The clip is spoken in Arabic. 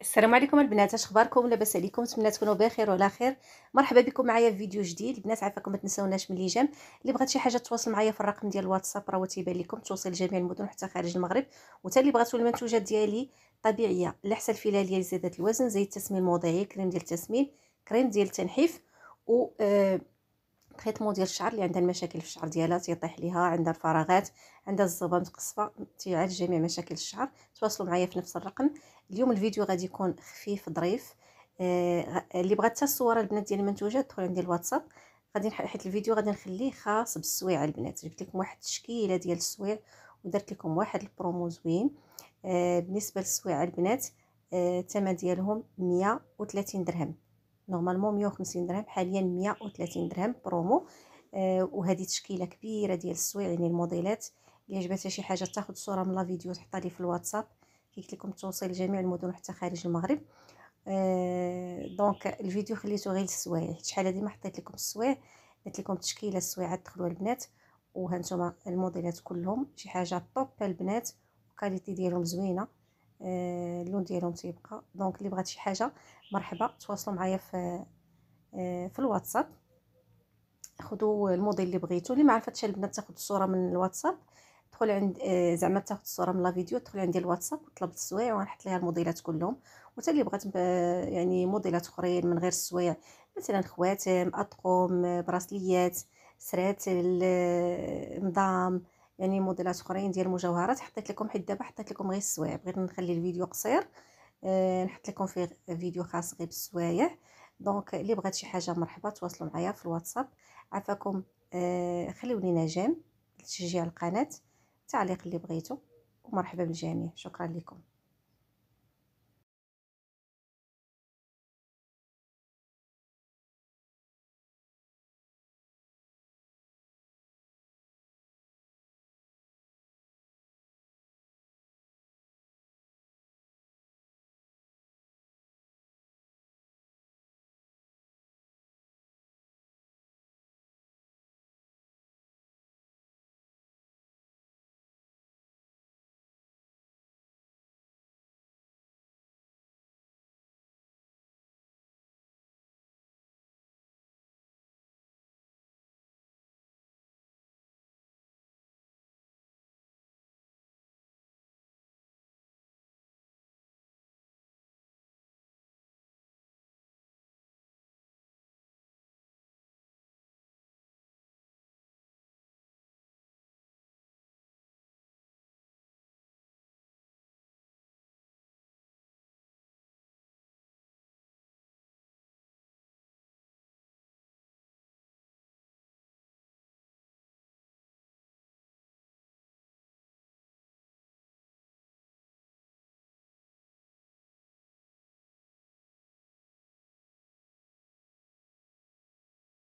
السلام عليكم البنات اش اخباركم لاباس عليكم نتمنى تكونوا بخير وعلى خير مرحبا بكم معايا في فيديو جديد البنات عافاكم ما تنساوناش من ليجام اللي بغات شي حاجه تواصل معايا في الرقم ديال الواتساب راه تيبان لكم توصل لجميع المدن حتى خارج المغرب وتا اللي بغاتو المنتوجات ديالي طبيعيه لحسن الفلاليه لزياده الوزن زي التسميم الموضعي كريم ديال التسميم كريم ديال التنحيف و آه تريتمون ديال الشعر اللي عندها المشاكل في الشعر ديالها تيطيح ليها عندها الفراغات عندها الزبان متقصفه تيعالج جميع مشاكل الشعر تواصلوا معايا في نفس الرقم اليوم الفيديو غادي يكون خفيف ظريف آه اللي بغات حتى الصوره البنات ديال المنتوجات دخل عندي الواتساب غادي حيت الفيديو غادي نخليه خاص بالسويعه البنات جبت لكم واحد التشكيله ديال السويع ودرت لكم واحد البرومو زوين آه بالنسبه للسويعه البنات آه، الثمن آه ديالهم 130 درهم نورمالمون 150 درهم حاليا 130 درهم برومو آه، وهذه تشكيله كبيره ديال السويع يعني الموديلات اللي عجبتها شي حاجه تاخذ صوره من لا فيديو تحطها لي في الواتساب كيقلت لكم التوصيل لجميع المدن حتى خارج المغرب آه دونك الفيديو خليته غير السوايع يعني حيت شحال هذه ما حطيت لكم السوايع قلت لكم تشكيله السويعات دخلوا البنات وهانتوما الموديلات كلهم شي حاجه طوب البنات الكاليتي ديالهم زوينه آه، اللون ديالهم تيبقى دونك اللي بغات شي حاجه مرحبا تواصلوا معايا في آه، في الواتساب خذوا الموديل اللي بغيتو اللي ما عرفتش البنات تاخذ الصوره من الواتساب دخل عند آه، زعما تاخذ الصوره من لا فيديو دخل عندي الواتساب وطلب السوايع وغنحط ليها الموديلات كلهم وتا اللي بغات يعني موديلات اخرين من غير السوايع مثلا خواتم اطقم براسليات سرات النظام يعني موديلات اخرين ديال المجوهرات حطيت لكم حيت دابا حطيت لكم غير السوايع بغيت نخلي الفيديو قصير أه نحط لكم فيه فيديو خاص غير بالسوايع دونك اللي بغات شي حاجه مرحبا تواصلوا معايا في الواتساب عفاكم أه خليوني جيم لتشجيع القناه تعليق اللي بغيتو ومرحبا بالجميع شكرا لكم